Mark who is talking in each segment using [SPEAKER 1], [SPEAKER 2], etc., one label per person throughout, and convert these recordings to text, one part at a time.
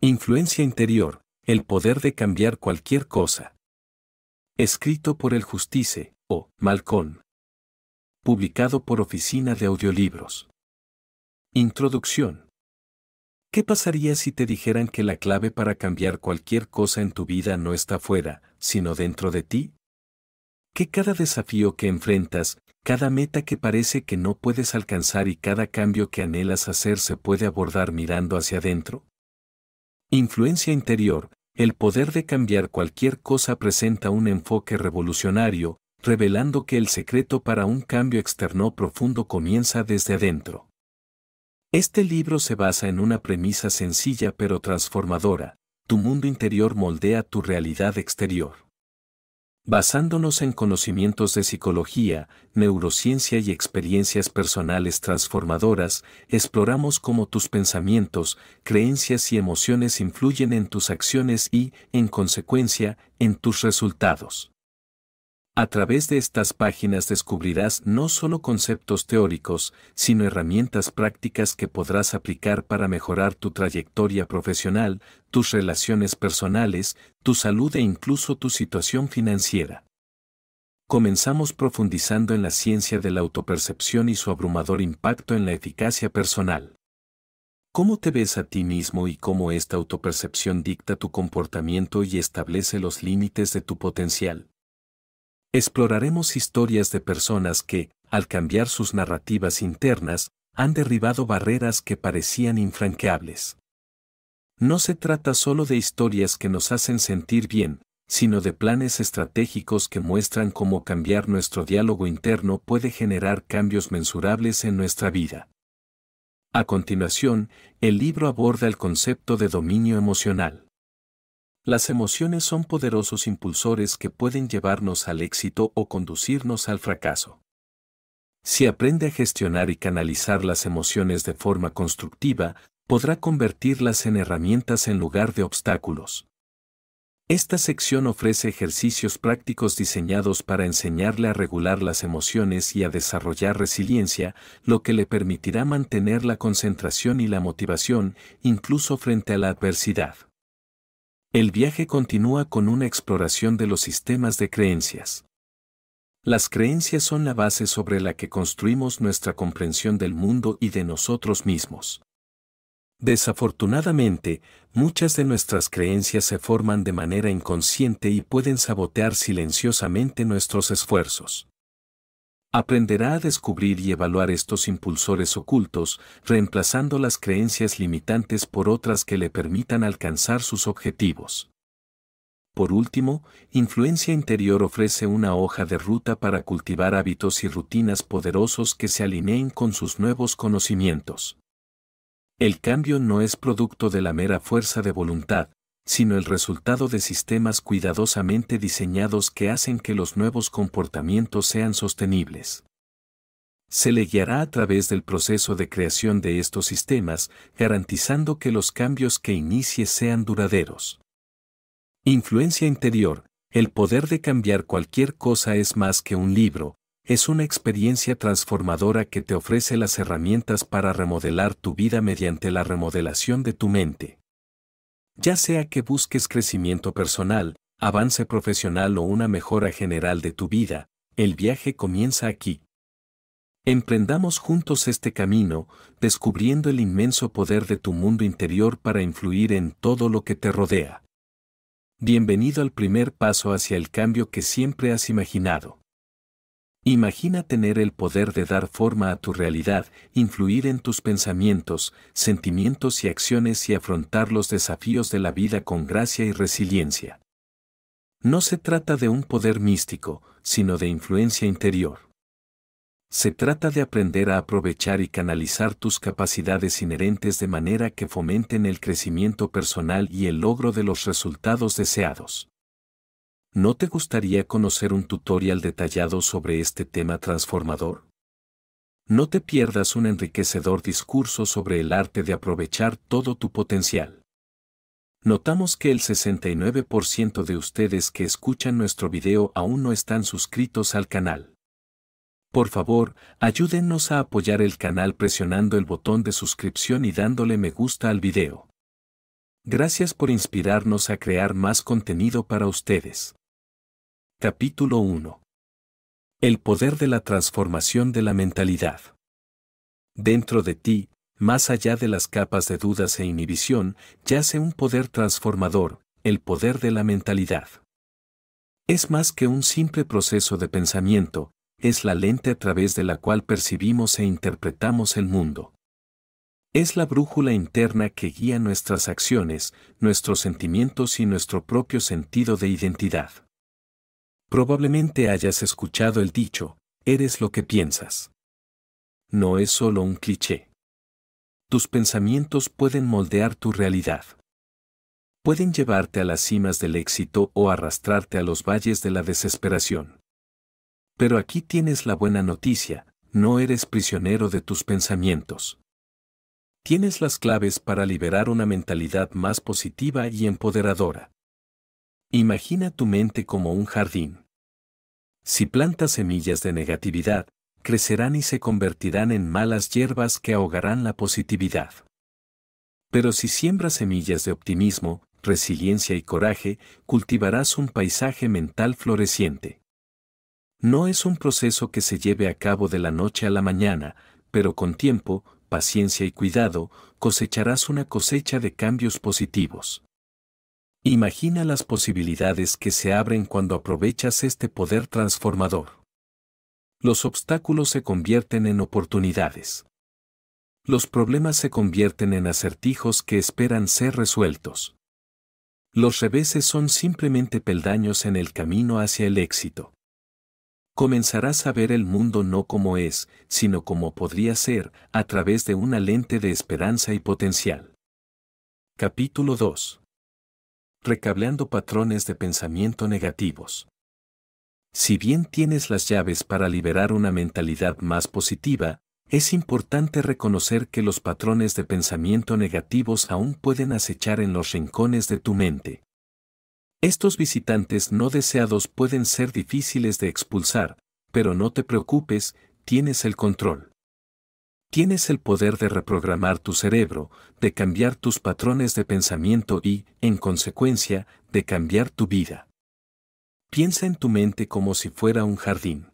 [SPEAKER 1] Influencia interior, el poder de cambiar cualquier cosa. Escrito por el Justice, o Malcón. Publicado por Oficina de Audiolibros. Introducción. ¿Qué pasaría si te dijeran que la clave para cambiar cualquier cosa en tu vida no está fuera, sino dentro de ti? Que cada desafío que enfrentas, cada meta que parece que no puedes alcanzar y cada cambio que anhelas hacer se puede abordar mirando hacia adentro? Influencia interior, el poder de cambiar cualquier cosa presenta un enfoque revolucionario, revelando que el secreto para un cambio externo profundo comienza desde adentro. Este libro se basa en una premisa sencilla pero transformadora, tu mundo interior moldea tu realidad exterior basándonos en conocimientos de psicología, neurociencia y experiencias personales transformadoras, exploramos cómo tus pensamientos, creencias y emociones influyen en tus acciones y, en consecuencia, en tus resultados. A través de estas páginas descubrirás no solo conceptos teóricos, sino herramientas prácticas que podrás aplicar para mejorar tu trayectoria profesional, tus relaciones personales, tu salud e incluso tu situación financiera. Comenzamos profundizando en la ciencia de la autopercepción y su abrumador impacto en la eficacia personal. ¿Cómo te ves a ti mismo y cómo esta autopercepción dicta tu comportamiento y establece los límites de tu potencial? exploraremos historias de personas que, al cambiar sus narrativas internas, han derribado barreras que parecían infranqueables. No se trata solo de historias que nos hacen sentir bien, sino de planes estratégicos que muestran cómo cambiar nuestro diálogo interno puede generar cambios mensurables en nuestra vida. A continuación, el libro aborda el concepto de dominio emocional. Las emociones son poderosos impulsores que pueden llevarnos al éxito o conducirnos al fracaso. Si aprende a gestionar y canalizar las emociones de forma constructiva, podrá convertirlas en herramientas en lugar de obstáculos. Esta sección ofrece ejercicios prácticos diseñados para enseñarle a regular las emociones y a desarrollar resiliencia, lo que le permitirá mantener la concentración y la motivación, incluso frente a la adversidad. El viaje continúa con una exploración de los sistemas de creencias. Las creencias son la base sobre la que construimos nuestra comprensión del mundo y de nosotros mismos. Desafortunadamente, muchas de nuestras creencias se forman de manera inconsciente y pueden sabotear silenciosamente nuestros esfuerzos. Aprenderá a descubrir y evaluar estos impulsores ocultos, reemplazando las creencias limitantes por otras que le permitan alcanzar sus objetivos. Por último, Influencia Interior ofrece una hoja de ruta para cultivar hábitos y rutinas poderosos que se alineen con sus nuevos conocimientos. El cambio no es producto de la mera fuerza de voluntad, sino el resultado de sistemas cuidadosamente diseñados que hacen que los nuevos comportamientos sean sostenibles. Se le guiará a través del proceso de creación de estos sistemas, garantizando que los cambios que inicie sean duraderos. Influencia interior. El poder de cambiar cualquier cosa es más que un libro, es una experiencia transformadora que te ofrece las herramientas para remodelar tu vida mediante la remodelación de tu mente ya sea que busques crecimiento personal, avance profesional o una mejora general de tu vida, el viaje comienza aquí. Emprendamos juntos este camino, descubriendo el inmenso poder de tu mundo interior para influir en todo lo que te rodea. Bienvenido al primer paso hacia el cambio que siempre has imaginado. Imagina tener el poder de dar forma a tu realidad, influir en tus pensamientos, sentimientos y acciones y afrontar los desafíos de la vida con gracia y resiliencia. No se trata de un poder místico, sino de influencia interior. Se trata de aprender a aprovechar y canalizar tus capacidades inherentes de manera que fomenten el crecimiento personal y el logro de los resultados deseados. ¿No te gustaría conocer un tutorial detallado sobre este tema transformador? No te pierdas un enriquecedor discurso sobre el arte de aprovechar todo tu potencial. Notamos que el 69% de ustedes que escuchan nuestro video aún no están suscritos al canal. Por favor, ayúdennos a apoyar el canal presionando el botón de suscripción y dándole me gusta al video. Gracias por inspirarnos a crear más contenido para ustedes. Capítulo 1. El poder de la transformación de la mentalidad. Dentro de ti, más allá de las capas de dudas e inhibición, yace un poder transformador, el poder de la mentalidad. Es más que un simple proceso de pensamiento, es la lente a través de la cual percibimos e interpretamos el mundo. Es la brújula interna que guía nuestras acciones, nuestros sentimientos y nuestro propio sentido de identidad. Probablemente hayas escuchado el dicho, eres lo que piensas. No es solo un cliché. Tus pensamientos pueden moldear tu realidad. Pueden llevarte a las cimas del éxito o arrastrarte a los valles de la desesperación. Pero aquí tienes la buena noticia, no eres prisionero de tus pensamientos tienes las claves para liberar una mentalidad más positiva y empoderadora. Imagina tu mente como un jardín. Si plantas semillas de negatividad, crecerán y se convertirán en malas hierbas que ahogarán la positividad. Pero si siembras semillas de optimismo, resiliencia y coraje, cultivarás un paisaje mental floreciente. No es un proceso que se lleve a cabo de la noche a la mañana, pero con tiempo, paciencia y cuidado, cosecharás una cosecha de cambios positivos. Imagina las posibilidades que se abren cuando aprovechas este poder transformador. Los obstáculos se convierten en oportunidades. Los problemas se convierten en acertijos que esperan ser resueltos. Los reveses son simplemente peldaños en el camino hacia el éxito comenzarás a ver el mundo no como es, sino como podría ser, a través de una lente de esperanza y potencial. Capítulo 2. Recableando patrones de pensamiento negativos. Si bien tienes las llaves para liberar una mentalidad más positiva, es importante reconocer que los patrones de pensamiento negativos aún pueden acechar en los rincones de tu mente. Estos visitantes no deseados pueden ser difíciles de expulsar, pero no te preocupes, tienes el control. Tienes el poder de reprogramar tu cerebro, de cambiar tus patrones de pensamiento y, en consecuencia, de cambiar tu vida. Piensa en tu mente como si fuera un jardín.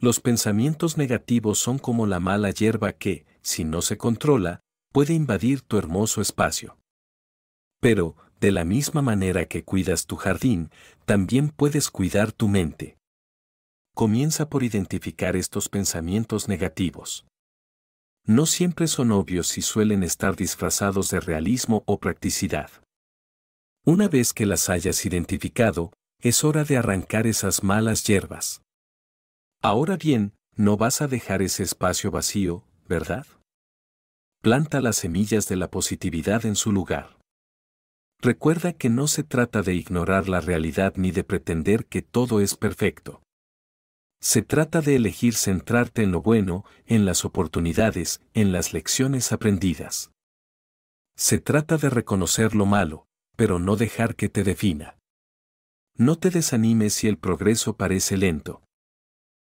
[SPEAKER 1] Los pensamientos negativos son como la mala hierba que, si no se controla, puede invadir tu hermoso espacio. Pero, de la misma manera que cuidas tu jardín, también puedes cuidar tu mente. Comienza por identificar estos pensamientos negativos. No siempre son obvios y suelen estar disfrazados de realismo o practicidad. Una vez que las hayas identificado, es hora de arrancar esas malas hierbas. Ahora bien, no vas a dejar ese espacio vacío, ¿verdad? Planta las semillas de la positividad en su lugar. Recuerda que no se trata de ignorar la realidad ni de pretender que todo es perfecto. Se trata de elegir centrarte en lo bueno, en las oportunidades, en las lecciones aprendidas. Se trata de reconocer lo malo, pero no dejar que te defina. No te desanimes si el progreso parece lento.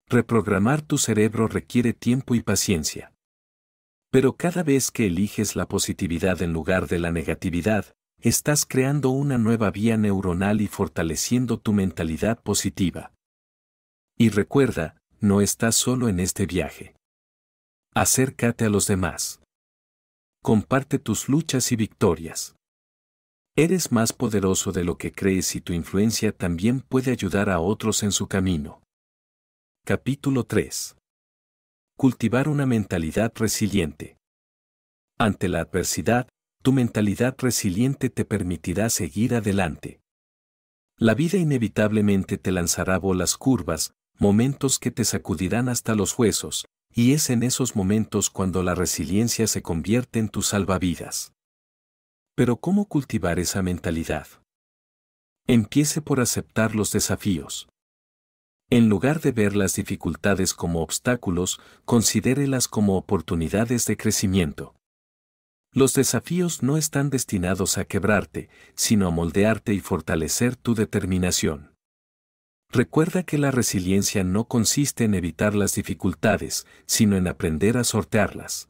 [SPEAKER 1] Reprogramar tu cerebro requiere tiempo y paciencia. Pero cada vez que eliges la positividad en lugar de la negatividad, Estás creando una nueva vía neuronal y fortaleciendo tu mentalidad positiva. Y recuerda, no estás solo en este viaje. Acércate a los demás. Comparte tus luchas y victorias. Eres más poderoso de lo que crees y tu influencia también puede ayudar a otros en su camino. Capítulo 3. Cultivar una mentalidad resiliente. Ante la adversidad, tu mentalidad resiliente te permitirá seguir adelante. La vida inevitablemente te lanzará bolas curvas, momentos que te sacudirán hasta los huesos, y es en esos momentos cuando la resiliencia se convierte en tu salvavidas. Pero ¿cómo cultivar esa mentalidad? Empiece por aceptar los desafíos. En lugar de ver las dificultades como obstáculos, considérelas como oportunidades de crecimiento. Los desafíos no están destinados a quebrarte, sino a moldearte y fortalecer tu determinación. Recuerda que la resiliencia no consiste en evitar las dificultades, sino en aprender a sortearlas.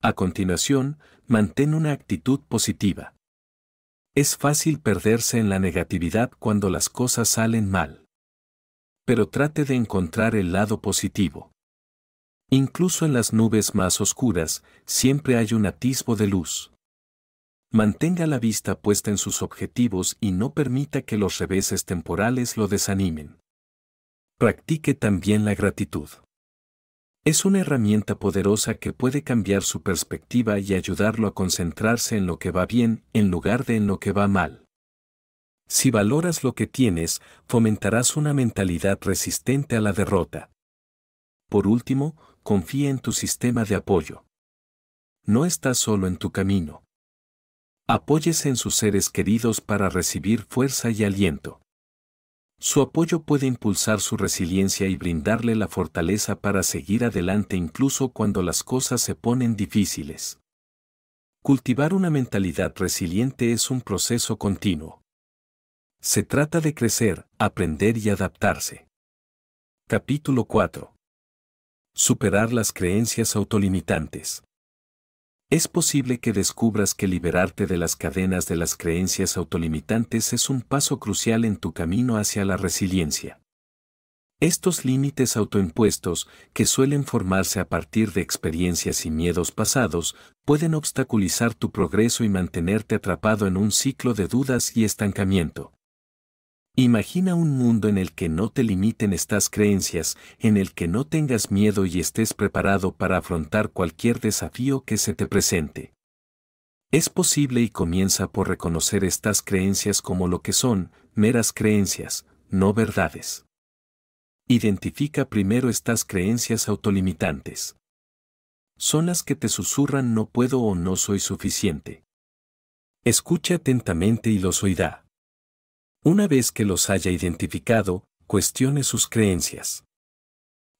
[SPEAKER 1] A continuación, mantén una actitud positiva. Es fácil perderse en la negatividad cuando las cosas salen mal. Pero trate de encontrar el lado positivo. Incluso en las nubes más oscuras, siempre hay un atisbo de luz. Mantenga la vista puesta en sus objetivos y no permita que los reveses temporales lo desanimen. Practique también la gratitud. Es una herramienta poderosa que puede cambiar su perspectiva y ayudarlo a concentrarse en lo que va bien en lugar de en lo que va mal. Si valoras lo que tienes, fomentarás una mentalidad resistente a la derrota. Por último, confía en tu sistema de apoyo. No estás solo en tu camino. Apóyese en sus seres queridos para recibir fuerza y aliento. Su apoyo puede impulsar su resiliencia y brindarle la fortaleza para seguir adelante incluso cuando las cosas se ponen difíciles. Cultivar una mentalidad resiliente es un proceso continuo. Se trata de crecer, aprender y adaptarse. Capítulo 4. Superar las creencias autolimitantes. Es posible que descubras que liberarte de las cadenas de las creencias autolimitantes es un paso crucial en tu camino hacia la resiliencia. Estos límites autoimpuestos, que suelen formarse a partir de experiencias y miedos pasados, pueden obstaculizar tu progreso y mantenerte atrapado en un ciclo de dudas y estancamiento. Imagina un mundo en el que no te limiten estas creencias, en el que no tengas miedo y estés preparado para afrontar cualquier desafío que se te presente. Es posible y comienza por reconocer estas creencias como lo que son, meras creencias, no verdades. Identifica primero estas creencias autolimitantes. Son las que te susurran no puedo o no soy suficiente. Escucha atentamente y los oirá. Una vez que los haya identificado, cuestione sus creencias.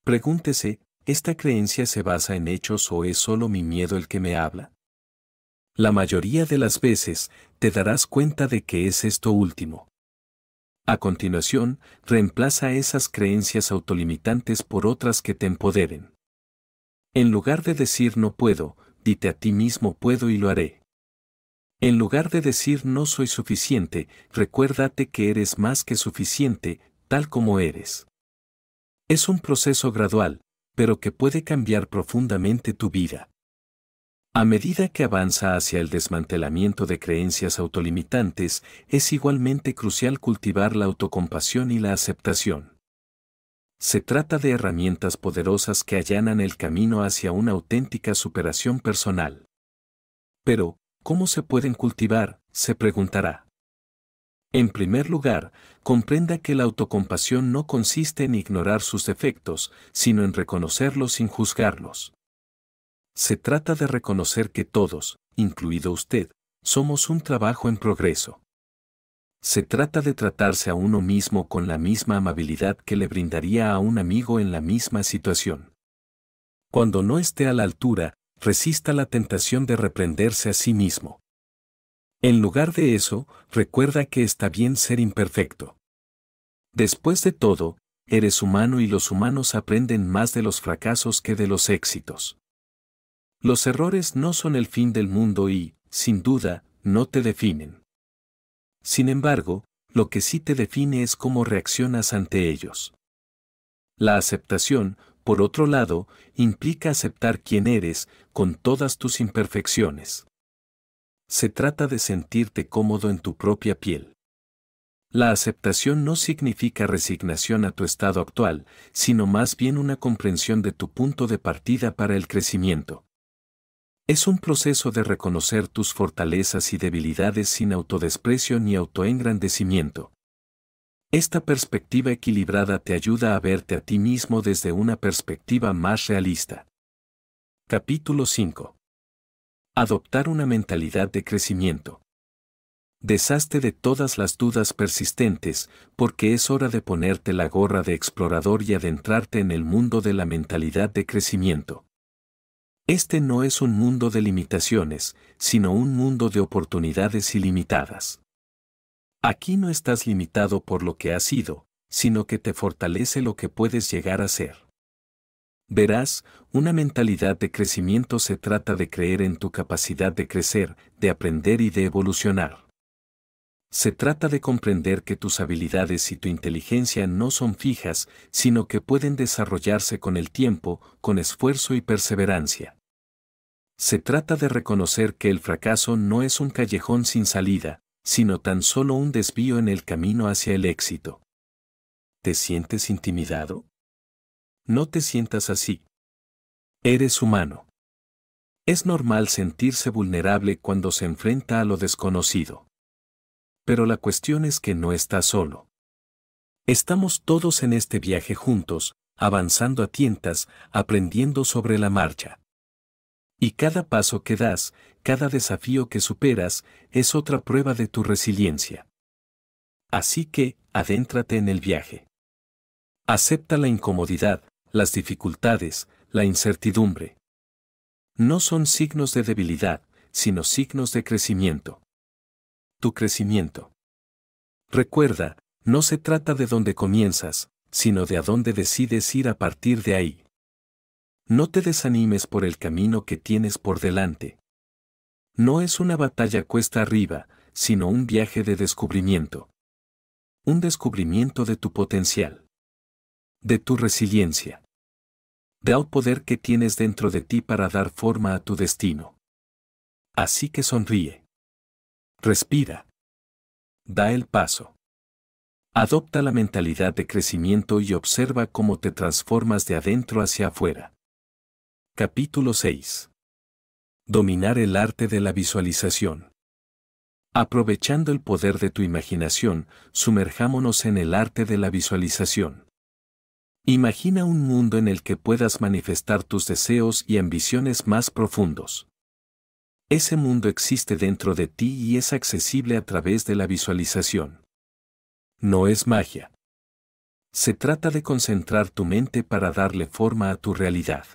[SPEAKER 1] Pregúntese, ¿esta creencia se basa en hechos o es solo mi miedo el que me habla? La mayoría de las veces te darás cuenta de que es esto último. A continuación, reemplaza esas creencias autolimitantes por otras que te empoderen. En lugar de decir no puedo, dite a ti mismo puedo y lo haré. En lugar de decir no soy suficiente, recuérdate que eres más que suficiente, tal como eres. Es un proceso gradual, pero que puede cambiar profundamente tu vida. A medida que avanza hacia el desmantelamiento de creencias autolimitantes, es igualmente crucial cultivar la autocompasión y la aceptación. Se trata de herramientas poderosas que allanan el camino hacia una auténtica superación personal. Pero, ¿Cómo se pueden cultivar? se preguntará. En primer lugar, comprenda que la autocompasión no consiste en ignorar sus defectos, sino en reconocerlos sin juzgarlos. Se trata de reconocer que todos, incluido usted, somos un trabajo en progreso. Se trata de tratarse a uno mismo con la misma amabilidad que le brindaría a un amigo en la misma situación. Cuando no esté a la altura, resista la tentación de reprenderse a sí mismo. En lugar de eso, recuerda que está bien ser imperfecto. Después de todo, eres humano y los humanos aprenden más de los fracasos que de los éxitos. Los errores no son el fin del mundo y, sin duda, no te definen. Sin embargo, lo que sí te define es cómo reaccionas ante ellos. La aceptación, por otro lado, implica aceptar quién eres con todas tus imperfecciones. Se trata de sentirte cómodo en tu propia piel. La aceptación no significa resignación a tu estado actual, sino más bien una comprensión de tu punto de partida para el crecimiento. Es un proceso de reconocer tus fortalezas y debilidades sin autodesprecio ni autoengrandecimiento. Esta perspectiva equilibrada te ayuda a verte a ti mismo desde una perspectiva más realista. Capítulo 5. Adoptar una mentalidad de crecimiento. Deshazte de todas las dudas persistentes, porque es hora de ponerte la gorra de explorador y adentrarte en el mundo de la mentalidad de crecimiento. Este no es un mundo de limitaciones, sino un mundo de oportunidades ilimitadas. Aquí no estás limitado por lo que has sido, sino que te fortalece lo que puedes llegar a ser. Verás, una mentalidad de crecimiento se trata de creer en tu capacidad de crecer, de aprender y de evolucionar. Se trata de comprender que tus habilidades y tu inteligencia no son fijas, sino que pueden desarrollarse con el tiempo, con esfuerzo y perseverancia. Se trata de reconocer que el fracaso no es un callejón sin salida, sino tan solo un desvío en el camino hacia el éxito. ¿Te sientes intimidado? No te sientas así. Eres humano. Es normal sentirse vulnerable cuando se enfrenta a lo desconocido. Pero la cuestión es que no estás solo. Estamos todos en este viaje juntos, avanzando a tientas, aprendiendo sobre la marcha. Y cada paso que das, cada desafío que superas, es otra prueba de tu resiliencia. Así que, adéntrate en el viaje. Acepta la incomodidad, las dificultades, la incertidumbre. No son signos de debilidad, sino signos de crecimiento. Tu crecimiento. Recuerda, no se trata de dónde comienzas, sino de a dónde decides ir a partir de ahí. No te desanimes por el camino que tienes por delante. No es una batalla cuesta arriba, sino un viaje de descubrimiento. Un descubrimiento de tu potencial. De tu resiliencia. De al poder que tienes dentro de ti para dar forma a tu destino. Así que sonríe. Respira. Da el paso. Adopta la mentalidad de crecimiento y observa cómo te transformas de adentro hacia afuera. Capítulo 6. Dominar el arte de la visualización. Aprovechando el poder de tu imaginación, sumerjámonos en el arte de la visualización. Imagina un mundo en el que puedas manifestar tus deseos y ambiciones más profundos. Ese mundo existe dentro de ti y es accesible a través de la visualización. No es magia. Se trata de concentrar tu mente para darle forma a tu realidad.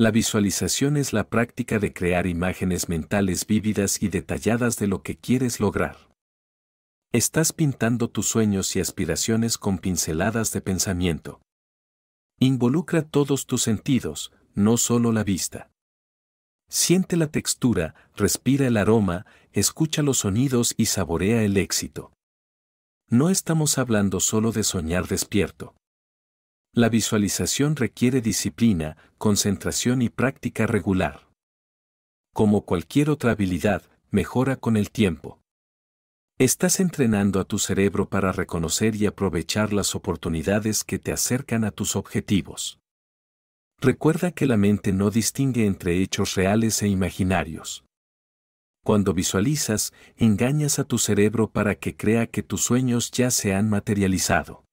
[SPEAKER 1] La visualización es la práctica de crear imágenes mentales vívidas y detalladas de lo que quieres lograr. Estás pintando tus sueños y aspiraciones con pinceladas de pensamiento. Involucra todos tus sentidos, no solo la vista. Siente la textura, respira el aroma, escucha los sonidos y saborea el éxito. No estamos hablando solo de soñar despierto. La visualización requiere disciplina, concentración y práctica regular. Como cualquier otra habilidad, mejora con el tiempo. Estás entrenando a tu cerebro para reconocer y aprovechar las oportunidades que te acercan a tus objetivos. Recuerda que la mente no distingue entre hechos reales e imaginarios. Cuando visualizas, engañas a tu cerebro para que crea que tus sueños ya se han materializado.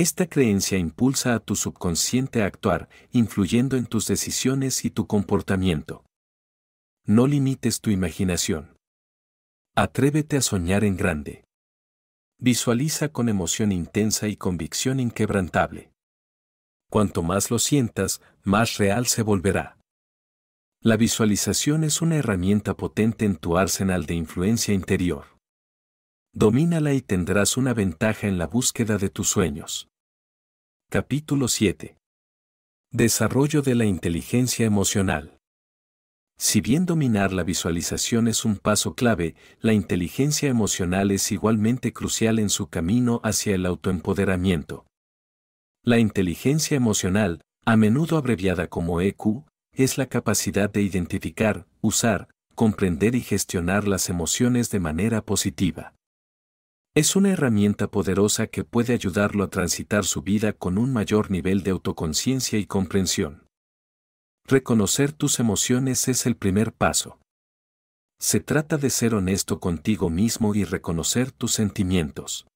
[SPEAKER 1] Esta creencia impulsa a tu subconsciente a actuar, influyendo en tus decisiones y tu comportamiento. No limites tu imaginación. Atrévete a soñar en grande. Visualiza con emoción intensa y convicción inquebrantable. Cuanto más lo sientas, más real se volverá. La visualización es una herramienta potente en tu arsenal de influencia interior. Domínala y tendrás una ventaja en la búsqueda de tus sueños. Capítulo 7. Desarrollo de la inteligencia emocional. Si bien dominar la visualización es un paso clave, la inteligencia emocional es igualmente crucial en su camino hacia el autoempoderamiento. La inteligencia emocional, a menudo abreviada como EQ, es la capacidad de identificar, usar, comprender y gestionar las emociones de manera positiva. Es una herramienta poderosa que puede ayudarlo a transitar su vida con un mayor nivel de autoconciencia y comprensión. Reconocer tus emociones es el primer paso. Se trata de ser honesto contigo mismo y reconocer tus sentimientos.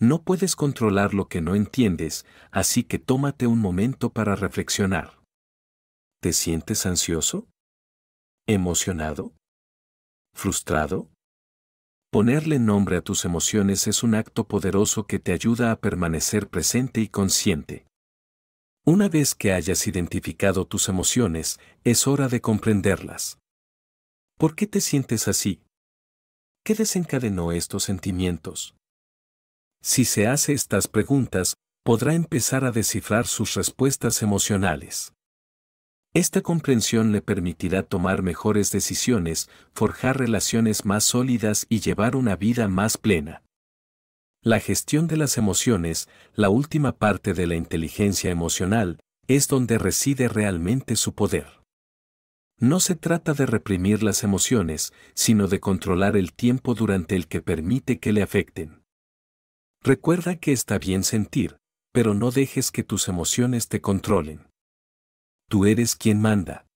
[SPEAKER 1] No puedes controlar lo que no entiendes, así que tómate un momento para reflexionar. ¿Te sientes ansioso? ¿Emocionado? ¿Frustrado? Ponerle nombre a tus emociones es un acto poderoso que te ayuda a permanecer presente y consciente. Una vez que hayas identificado tus emociones, es hora de comprenderlas. ¿Por qué te sientes así? ¿Qué desencadenó estos sentimientos? Si se hace estas preguntas, podrá empezar a descifrar sus respuestas emocionales. Esta comprensión le permitirá tomar mejores decisiones, forjar relaciones más sólidas y llevar una vida más plena. La gestión de las emociones, la última parte de la inteligencia emocional, es donde reside realmente su poder. No se trata de reprimir las emociones, sino de controlar el tiempo durante el que permite que le afecten. Recuerda que está bien sentir, pero no dejes que tus emociones te controlen tú eres quien manda.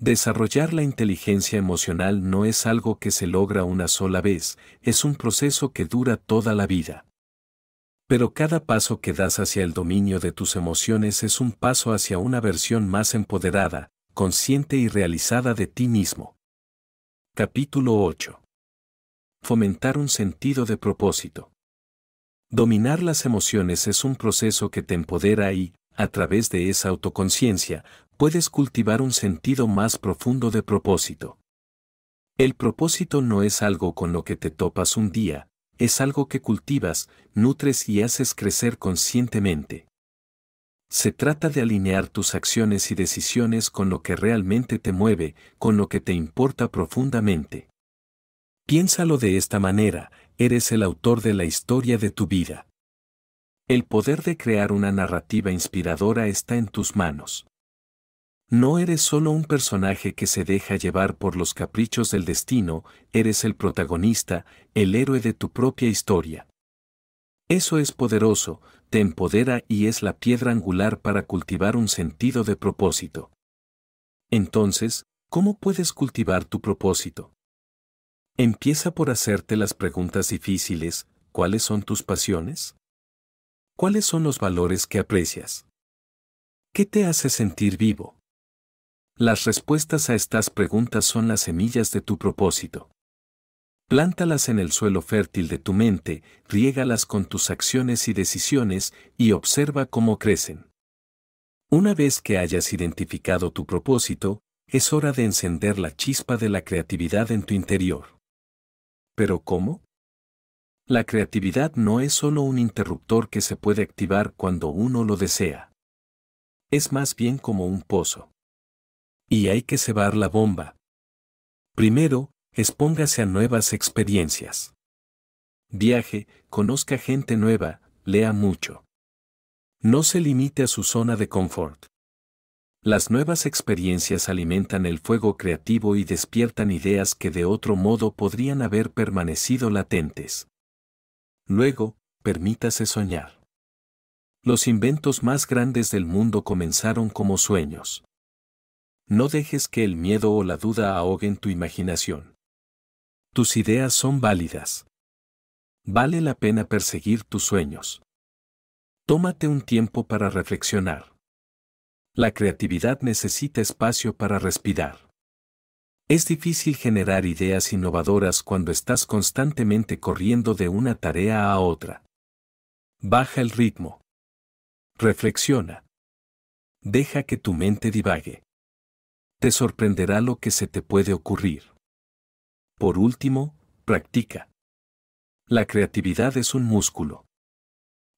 [SPEAKER 1] Desarrollar la inteligencia emocional no es algo que se logra una sola vez, es un proceso que dura toda la vida. Pero cada paso que das hacia el dominio de tus emociones es un paso hacia una versión más empoderada, consciente y realizada de ti mismo. Capítulo 8. Fomentar un sentido de propósito. Dominar las emociones es un proceso que te empodera y, a través de esa autoconciencia, puedes cultivar un sentido más profundo de propósito. El propósito no es algo con lo que te topas un día, es algo que cultivas, nutres y haces crecer conscientemente. Se trata de alinear tus acciones y decisiones con lo que realmente te mueve, con lo que te importa profundamente. Piénsalo de esta manera, eres el autor de la historia de tu vida. El poder de crear una narrativa inspiradora está en tus manos. No eres solo un personaje que se deja llevar por los caprichos del destino, eres el protagonista, el héroe de tu propia historia. Eso es poderoso, te empodera y es la piedra angular para cultivar un sentido de propósito. Entonces, ¿cómo puedes cultivar tu propósito? Empieza por hacerte las preguntas difíciles, ¿cuáles son tus pasiones? ¿Cuáles son los valores que aprecias? ¿Qué te hace sentir vivo? Las respuestas a estas preguntas son las semillas de tu propósito. Plántalas en el suelo fértil de tu mente, riégalas con tus acciones y decisiones y observa cómo crecen. Una vez que hayas identificado tu propósito, es hora de encender la chispa de la creatividad en tu interior. ¿Pero cómo? La creatividad no es solo un interruptor que se puede activar cuando uno lo desea. Es más bien como un pozo. Y hay que cebar la bomba. Primero, expóngase a nuevas experiencias. Viaje, conozca gente nueva, lea mucho. No se limite a su zona de confort. Las nuevas experiencias alimentan el fuego creativo y despiertan ideas que de otro modo podrían haber permanecido latentes. Luego, permítase soñar. Los inventos más grandes del mundo comenzaron como sueños. No dejes que el miedo o la duda ahoguen tu imaginación. Tus ideas son válidas. Vale la pena perseguir tus sueños. Tómate un tiempo para reflexionar. La creatividad necesita espacio para respirar. Es difícil generar ideas innovadoras cuando estás constantemente corriendo de una tarea a otra. Baja el ritmo. Reflexiona. Deja que tu mente divague. Te sorprenderá lo que se te puede ocurrir. Por último, practica. La creatividad es un músculo.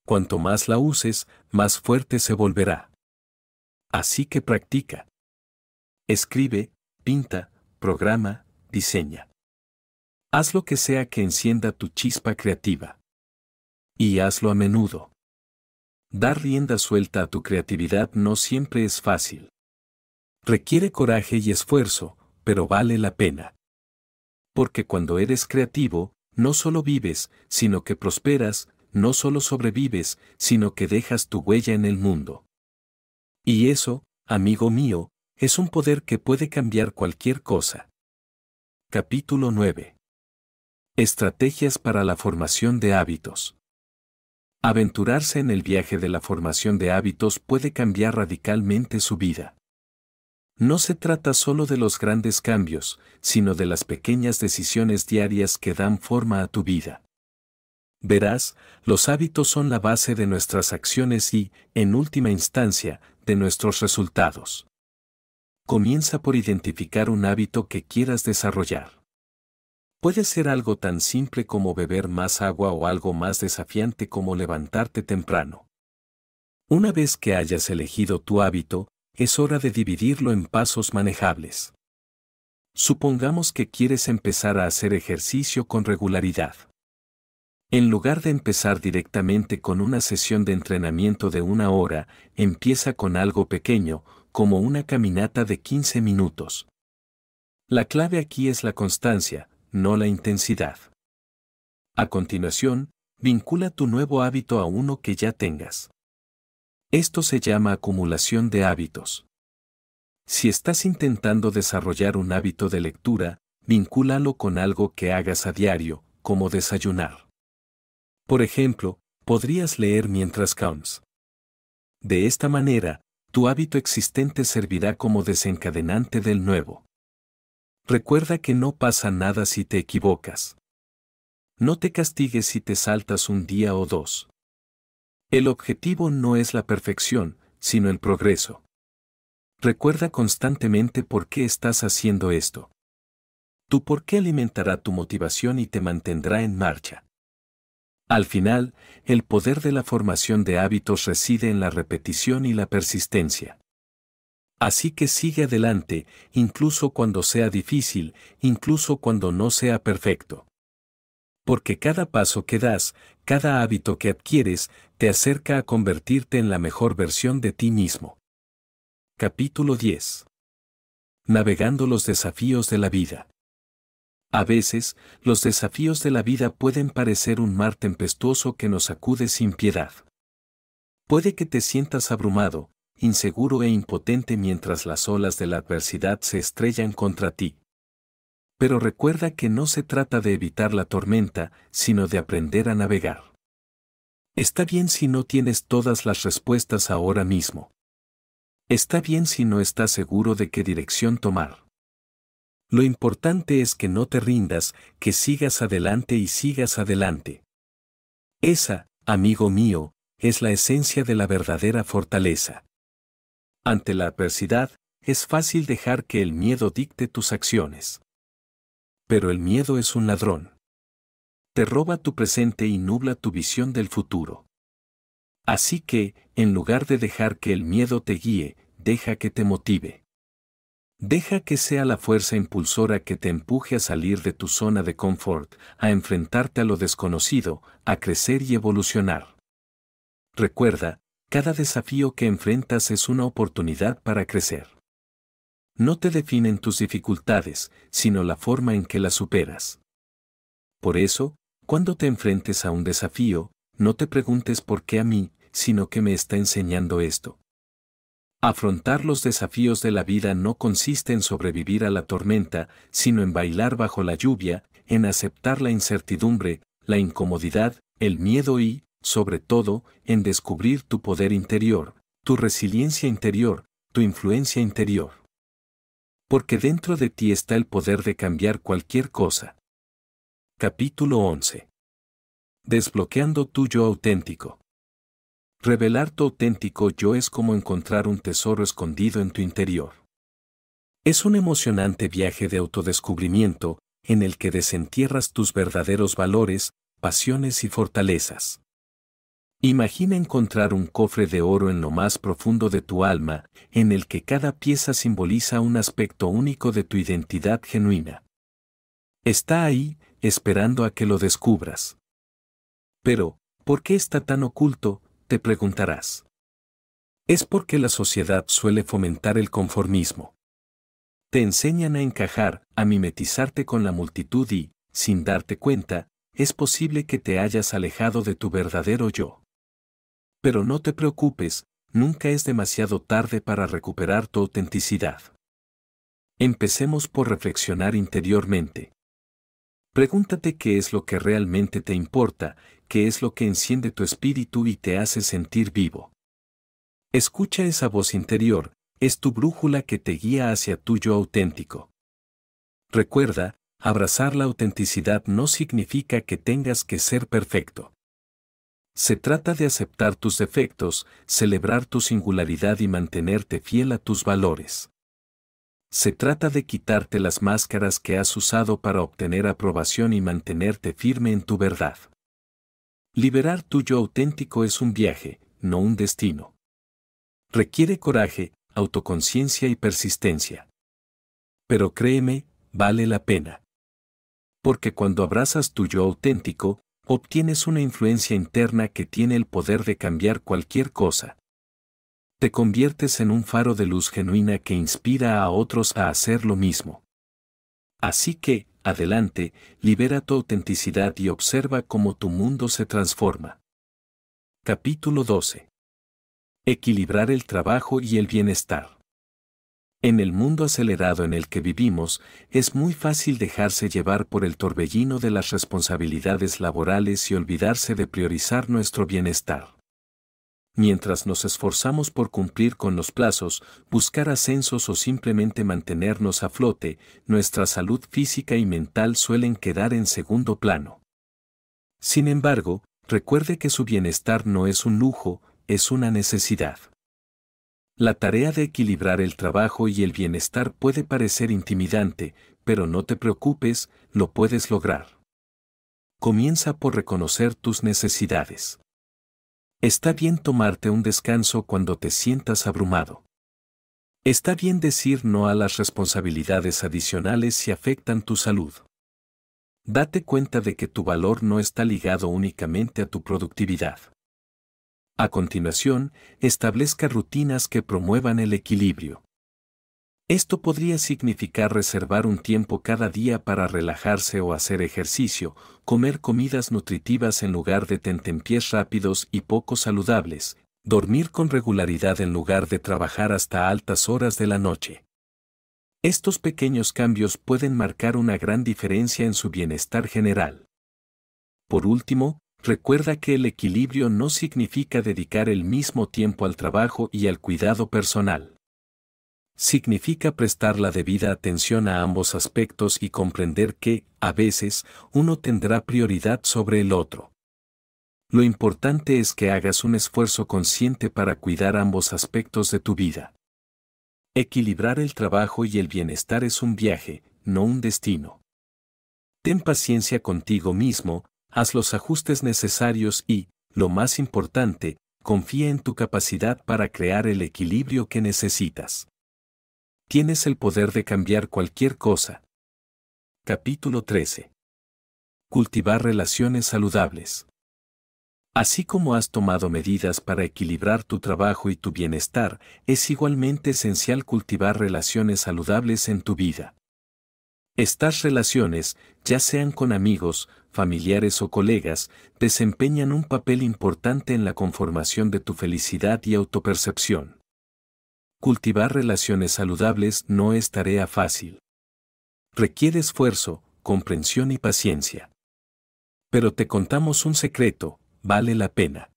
[SPEAKER 1] Cuanto más la uses, más fuerte se volverá. Así que practica. Escribe, pinta, programa, diseña. Haz lo que sea que encienda tu chispa creativa. Y hazlo a menudo. Dar rienda suelta a tu creatividad no siempre es fácil. Requiere coraje y esfuerzo, pero vale la pena. Porque cuando eres creativo, no solo vives, sino que prosperas, no solo sobrevives, sino que dejas tu huella en el mundo. Y eso, amigo mío, es un poder que puede cambiar cualquier cosa. Capítulo 9. Estrategias para la formación de hábitos. Aventurarse en el viaje de la formación de hábitos puede cambiar radicalmente su vida. No se trata solo de los grandes cambios, sino de las pequeñas decisiones diarias que dan forma a tu vida. Verás, los hábitos son la base de nuestras acciones y, en última instancia, de nuestros resultados. Comienza por identificar un hábito que quieras desarrollar. Puede ser algo tan simple como beber más agua o algo más desafiante como levantarte temprano. Una vez que hayas elegido tu hábito, es hora de dividirlo en pasos manejables. Supongamos que quieres empezar a hacer ejercicio con regularidad. En lugar de empezar directamente con una sesión de entrenamiento de una hora, empieza con algo pequeño, como una caminata de 15 minutos. La clave aquí es la constancia, no la intensidad. A continuación, vincula tu nuevo hábito a uno que ya tengas. Esto se llama acumulación de hábitos. Si estás intentando desarrollar un hábito de lectura, vincúlalo con algo que hagas a diario, como desayunar. Por ejemplo, podrías leer mientras comes. De esta manera, tu hábito existente servirá como desencadenante del nuevo. Recuerda que no pasa nada si te equivocas. No te castigues si te saltas un día o dos. El objetivo no es la perfección, sino el progreso. Recuerda constantemente por qué estás haciendo esto. Tu por qué alimentará tu motivación y te mantendrá en marcha. Al final, el poder de la formación de hábitos reside en la repetición y la persistencia. Así que sigue adelante, incluso cuando sea difícil, incluso cuando no sea perfecto. Porque cada paso que das, cada hábito que adquieres, te acerca a convertirte en la mejor versión de ti mismo. Capítulo 10. Navegando los desafíos de la vida. A veces, los desafíos de la vida pueden parecer un mar tempestuoso que nos sacude sin piedad. Puede que te sientas abrumado, inseguro e impotente mientras las olas de la adversidad se estrellan contra ti. Pero recuerda que no se trata de evitar la tormenta, sino de aprender a navegar. Está bien si no tienes todas las respuestas ahora mismo. Está bien si no estás seguro de qué dirección tomar. Lo importante es que no te rindas, que sigas adelante y sigas adelante. Esa, amigo mío, es la esencia de la verdadera fortaleza. Ante la adversidad, es fácil dejar que el miedo dicte tus acciones. Pero el miedo es un ladrón. Te roba tu presente y nubla tu visión del futuro. Así que, en lugar de dejar que el miedo te guíe, deja que te motive. Deja que sea la fuerza impulsora que te empuje a salir de tu zona de confort, a enfrentarte a lo desconocido, a crecer y evolucionar. Recuerda, cada desafío que enfrentas es una oportunidad para crecer. No te definen tus dificultades, sino la forma en que las superas. Por eso, cuando te enfrentes a un desafío, no te preguntes por qué a mí, sino que me está enseñando esto. Afrontar los desafíos de la vida no consiste en sobrevivir a la tormenta, sino en bailar bajo la lluvia, en aceptar la incertidumbre, la incomodidad, el miedo y, sobre todo, en descubrir tu poder interior, tu resiliencia interior, tu influencia interior. Porque dentro de ti está el poder de cambiar cualquier cosa. Capítulo 11. Desbloqueando tu yo auténtico. Revelar tu auténtico yo es como encontrar un tesoro escondido en tu interior. Es un emocionante viaje de autodescubrimiento, en el que desentierras tus verdaderos valores, pasiones y fortalezas. Imagina encontrar un cofre de oro en lo más profundo de tu alma, en el que cada pieza simboliza un aspecto único de tu identidad genuina. Está ahí, esperando a que lo descubras. Pero, ¿por qué está tan oculto, te preguntarás. Es porque la sociedad suele fomentar el conformismo. Te enseñan a encajar, a mimetizarte con la multitud y, sin darte cuenta, es posible que te hayas alejado de tu verdadero yo. Pero no te preocupes, nunca es demasiado tarde para recuperar tu autenticidad. Empecemos por reflexionar interiormente. Pregúntate qué es lo que realmente te importa, qué es lo que enciende tu espíritu y te hace sentir vivo. Escucha esa voz interior, es tu brújula que te guía hacia tu yo auténtico. Recuerda, abrazar la autenticidad no significa que tengas que ser perfecto. Se trata de aceptar tus defectos, celebrar tu singularidad y mantenerte fiel a tus valores se trata de quitarte las máscaras que has usado para obtener aprobación y mantenerte firme en tu verdad. Liberar tu yo auténtico es un viaje, no un destino. Requiere coraje, autoconciencia y persistencia. Pero créeme, vale la pena. Porque cuando abrazas tu yo auténtico, obtienes una influencia interna que tiene el poder de cambiar cualquier cosa te conviertes en un faro de luz genuina que inspira a otros a hacer lo mismo. Así que, adelante, libera tu autenticidad y observa cómo tu mundo se transforma. Capítulo 12. Equilibrar el trabajo y el bienestar. En el mundo acelerado en el que vivimos, es muy fácil dejarse llevar por el torbellino de las responsabilidades laborales y olvidarse de priorizar nuestro bienestar mientras nos esforzamos por cumplir con los plazos, buscar ascensos o simplemente mantenernos a flote, nuestra salud física y mental suelen quedar en segundo plano. Sin embargo, recuerde que su bienestar no es un lujo, es una necesidad. La tarea de equilibrar el trabajo y el bienestar puede parecer intimidante, pero no te preocupes, lo puedes lograr. Comienza por reconocer tus necesidades. Está bien tomarte un descanso cuando te sientas abrumado. Está bien decir no a las responsabilidades adicionales si afectan tu salud. Date cuenta de que tu valor no está ligado únicamente a tu productividad. A continuación, establezca rutinas que promuevan el equilibrio. Esto podría significar reservar un tiempo cada día para relajarse o hacer ejercicio, comer comidas nutritivas en lugar de tentempiés rápidos y poco saludables, dormir con regularidad en lugar de trabajar hasta altas horas de la noche. Estos pequeños cambios pueden marcar una gran diferencia en su bienestar general. Por último, recuerda que el equilibrio no significa dedicar el mismo tiempo al trabajo y al cuidado personal significa prestar la debida atención a ambos aspectos y comprender que, a veces, uno tendrá prioridad sobre el otro. Lo importante es que hagas un esfuerzo consciente para cuidar ambos aspectos de tu vida. Equilibrar el trabajo y el bienestar es un viaje, no un destino. Ten paciencia contigo mismo, haz los ajustes necesarios y, lo más importante, confía en tu capacidad para crear el equilibrio que necesitas. Tienes el poder de cambiar cualquier cosa. Capítulo 13. Cultivar relaciones saludables. Así como has tomado medidas para equilibrar tu trabajo y tu bienestar, es igualmente esencial cultivar relaciones saludables en tu vida. Estas relaciones, ya sean con amigos, familiares o colegas, desempeñan un papel importante en la conformación de tu felicidad y autopercepción. Cultivar relaciones saludables no es tarea fácil. Requiere esfuerzo, comprensión y paciencia. Pero te contamos un secreto, vale la pena.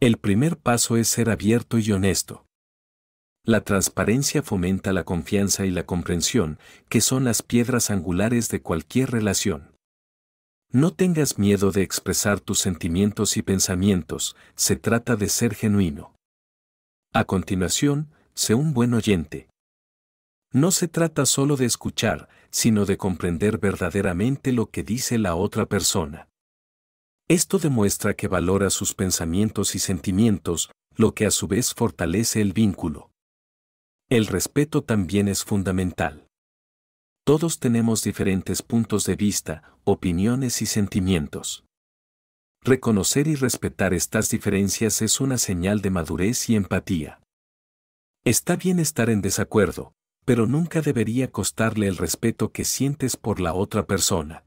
[SPEAKER 1] El primer paso es ser abierto y honesto. La transparencia fomenta la confianza y la comprensión, que son las piedras angulares de cualquier relación. No tengas miedo de expresar tus sentimientos y pensamientos, se trata de ser genuino. A continuación, sé un buen oyente. No se trata solo de escuchar, sino de comprender verdaderamente lo que dice la otra persona. Esto demuestra que valora sus pensamientos y sentimientos, lo que a su vez fortalece el vínculo. El respeto también es fundamental. Todos tenemos diferentes puntos de vista, opiniones y sentimientos. Reconocer y respetar estas diferencias es una señal de madurez y empatía. Está bien estar en desacuerdo, pero nunca debería costarle el respeto que sientes por la otra persona.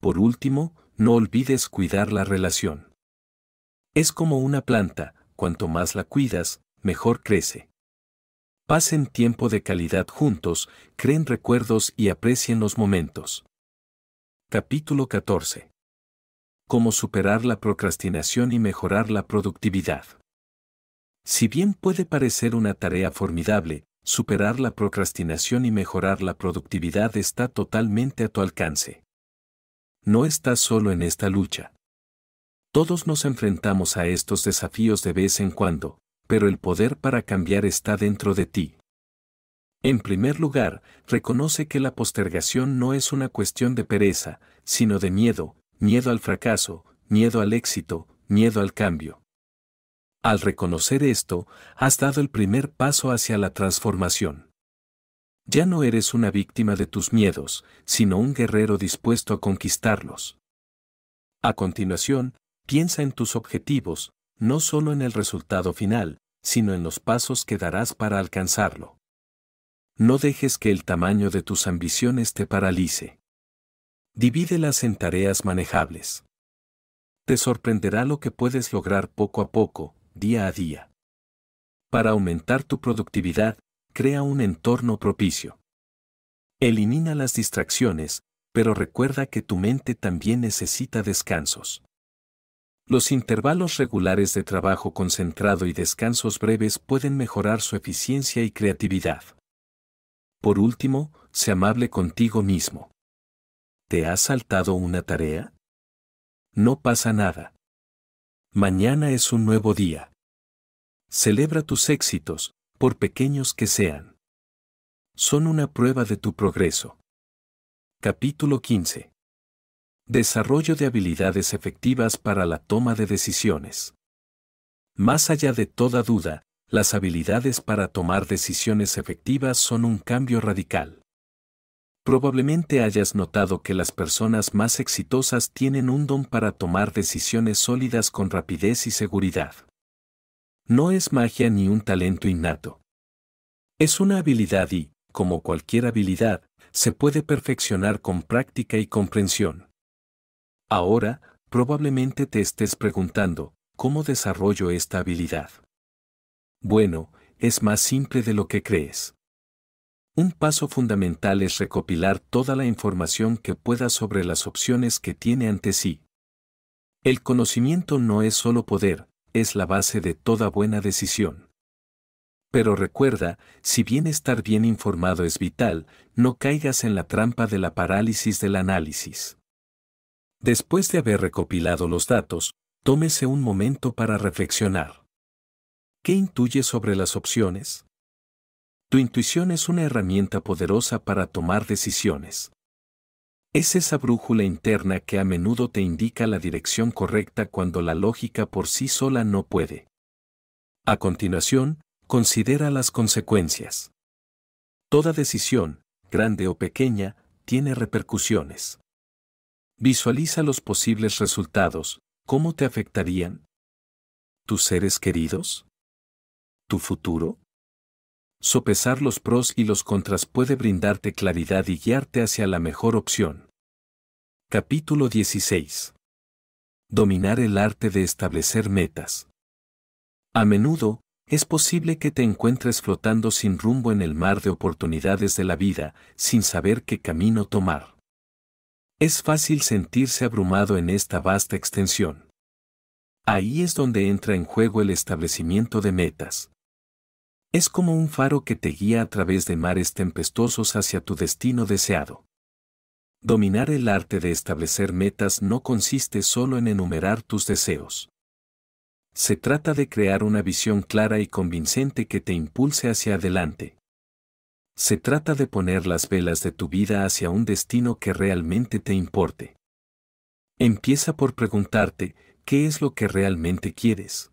[SPEAKER 1] Por último, no olvides cuidar la relación. Es como una planta, cuanto más la cuidas, mejor crece. Pasen tiempo de calidad juntos, creen recuerdos y aprecien los momentos. Capítulo 14. Cómo superar la procrastinación y mejorar la productividad. Si bien puede parecer una tarea formidable, superar la procrastinación y mejorar la productividad está totalmente a tu alcance. No estás solo en esta lucha. Todos nos enfrentamos a estos desafíos de vez en cuando, pero el poder para cambiar está dentro de ti. En primer lugar, reconoce que la postergación no es una cuestión de pereza, sino de miedo, miedo al fracaso, miedo al éxito, miedo al cambio. Al reconocer esto, has dado el primer paso hacia la transformación. Ya no eres una víctima de tus miedos, sino un guerrero dispuesto a conquistarlos. A continuación, piensa en tus objetivos, no solo en el resultado final, sino en los pasos que darás para alcanzarlo. No dejes que el tamaño de tus ambiciones te paralice. Divídelas en tareas manejables. Te sorprenderá lo que puedes lograr poco a poco, día a día. Para aumentar tu productividad, crea un entorno propicio. Elimina las distracciones, pero recuerda que tu mente también necesita descansos. Los intervalos regulares de trabajo concentrado y descansos breves pueden mejorar su eficiencia y creatividad. Por último, sé amable contigo mismo. ¿Te has saltado una tarea? No pasa nada. Mañana es un nuevo día. Celebra tus éxitos, por pequeños que sean. Son una prueba de tu progreso. Capítulo 15. Desarrollo de habilidades efectivas para la toma de decisiones. Más allá de toda duda, las habilidades para tomar decisiones efectivas son un cambio radical. Probablemente hayas notado que las personas más exitosas tienen un don para tomar decisiones sólidas con rapidez y seguridad. No es magia ni un talento innato. Es una habilidad y, como cualquier habilidad, se puede perfeccionar con práctica y comprensión. Ahora, probablemente te estés preguntando, ¿cómo desarrollo esta habilidad? Bueno, es más simple de lo que crees. Un paso fundamental es recopilar toda la información que pueda sobre las opciones que tiene ante sí. El conocimiento no es solo poder, es la base de toda buena decisión. Pero recuerda, si bien estar bien informado es vital, no caigas en la trampa de la parálisis del análisis. Después de haber recopilado los datos, tómese un momento para reflexionar. ¿Qué intuye sobre las opciones? Tu intuición es una herramienta poderosa para tomar decisiones. Es esa brújula interna que a menudo te indica la dirección correcta cuando la lógica por sí sola no puede. A continuación, considera las consecuencias. Toda decisión, grande o pequeña, tiene repercusiones. Visualiza los posibles resultados, cómo te afectarían. ¿Tus seres queridos? ¿Tu futuro? Sopesar los pros y los contras puede brindarte claridad y guiarte hacia la mejor opción. Capítulo 16. Dominar el arte de establecer metas. A menudo, es posible que te encuentres flotando sin rumbo en el mar de oportunidades de la vida, sin saber qué camino tomar. Es fácil sentirse abrumado en esta vasta extensión. Ahí es donde entra en juego el establecimiento de metas. Es como un faro que te guía a través de mares tempestuosos hacia tu destino deseado. Dominar el arte de establecer metas no consiste solo en enumerar tus deseos. Se trata de crear una visión clara y convincente que te impulse hacia adelante. Se trata de poner las velas de tu vida hacia un destino que realmente te importe. Empieza por preguntarte, ¿qué es lo que realmente quieres?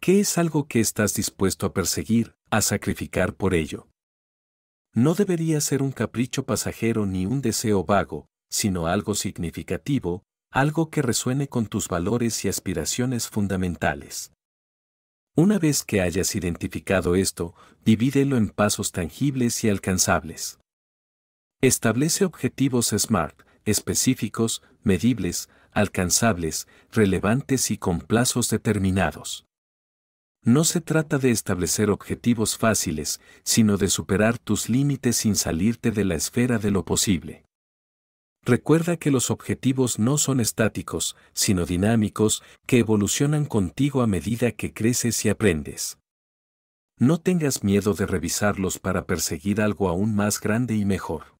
[SPEAKER 1] ¿Qué es algo que estás dispuesto a perseguir, a sacrificar por ello? No debería ser un capricho pasajero ni un deseo vago, sino algo significativo, algo que resuene con tus valores y aspiraciones fundamentales. Una vez que hayas identificado esto, divídelo en pasos tangibles y alcanzables. Establece objetivos SMART, específicos, medibles, alcanzables, relevantes y con plazos determinados. No se trata de establecer objetivos fáciles, sino de superar tus límites sin salirte de la esfera de lo posible. Recuerda que los objetivos no son estáticos, sino dinámicos, que evolucionan contigo a medida que creces y aprendes. No tengas miedo de revisarlos para perseguir algo aún más grande y mejor.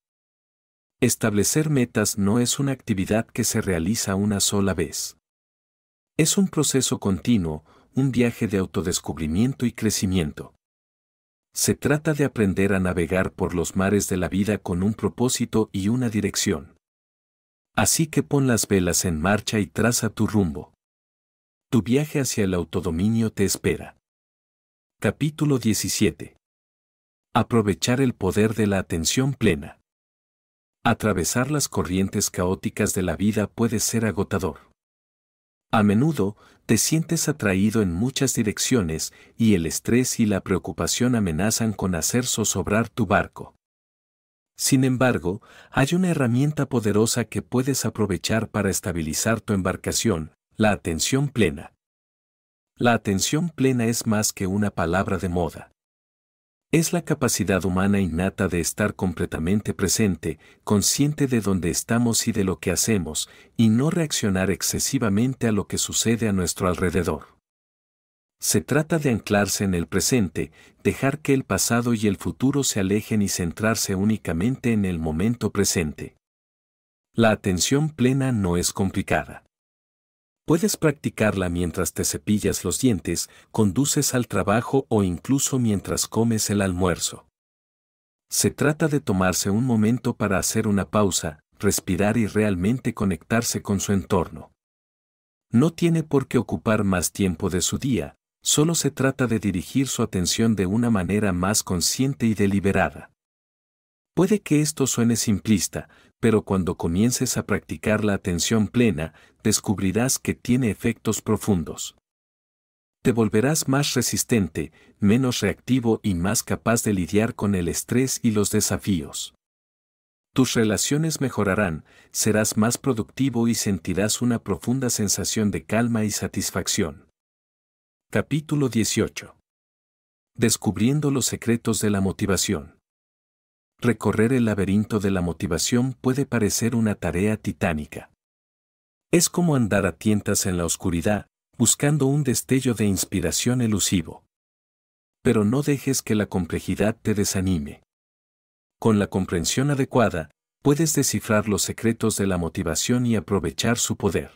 [SPEAKER 1] Establecer metas no es una actividad que se realiza una sola vez. Es un proceso continuo, un viaje de autodescubrimiento y crecimiento. Se trata de aprender a navegar por los mares de la vida con un propósito y una dirección. Así que pon las velas en marcha y traza tu rumbo. Tu viaje hacia el autodominio te espera. Capítulo 17. Aprovechar el poder de la atención plena. Atravesar las corrientes caóticas de la vida puede ser agotador. A menudo, te sientes atraído en muchas direcciones y el estrés y la preocupación amenazan con hacer zozobrar tu barco. Sin embargo, hay una herramienta poderosa que puedes aprovechar para estabilizar tu embarcación, la atención plena. La atención plena es más que una palabra de moda. Es la capacidad humana innata de estar completamente presente, consciente de dónde estamos y de lo que hacemos, y no reaccionar excesivamente a lo que sucede a nuestro alrededor. Se trata de anclarse en el presente, dejar que el pasado y el futuro se alejen y centrarse únicamente en el momento presente. La atención plena no es complicada. Puedes practicarla mientras te cepillas los dientes, conduces al trabajo o incluso mientras comes el almuerzo. Se trata de tomarse un momento para hacer una pausa, respirar y realmente conectarse con su entorno. No tiene por qué ocupar más tiempo de su día, solo se trata de dirigir su atención de una manera más consciente y deliberada. Puede que esto suene simplista, pero cuando comiences a practicar la atención plena, descubrirás que tiene efectos profundos. Te volverás más resistente, menos reactivo y más capaz de lidiar con el estrés y los desafíos. Tus relaciones mejorarán, serás más productivo y sentirás una profunda sensación de calma y satisfacción. Capítulo 18. Descubriendo los secretos de la motivación recorrer el laberinto de la motivación puede parecer una tarea titánica. Es como andar a tientas en la oscuridad, buscando un destello de inspiración elusivo. Pero no dejes que la complejidad te desanime. Con la comprensión adecuada, puedes descifrar los secretos de la motivación y aprovechar su poder.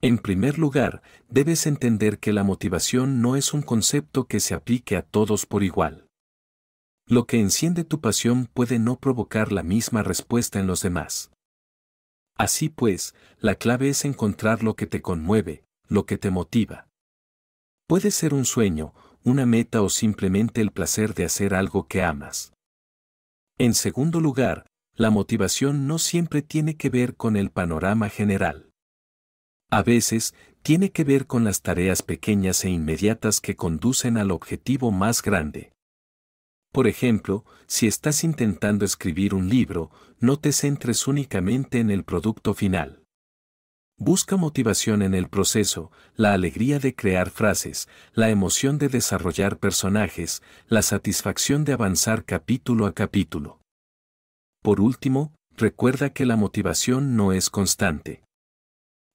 [SPEAKER 1] En primer lugar, debes entender que la motivación no es un concepto que se aplique a todos por igual. Lo que enciende tu pasión puede no provocar la misma respuesta en los demás. Así pues, la clave es encontrar lo que te conmueve, lo que te motiva. Puede ser un sueño, una meta o simplemente el placer de hacer algo que amas. En segundo lugar, la motivación no siempre tiene que ver con el panorama general. A veces, tiene que ver con las tareas pequeñas e inmediatas que conducen al objetivo más grande. Por ejemplo, si estás intentando escribir un libro, no te centres únicamente en el producto final. Busca motivación en el proceso, la alegría de crear frases, la emoción de desarrollar personajes, la satisfacción de avanzar capítulo a capítulo. Por último, recuerda que la motivación no es constante.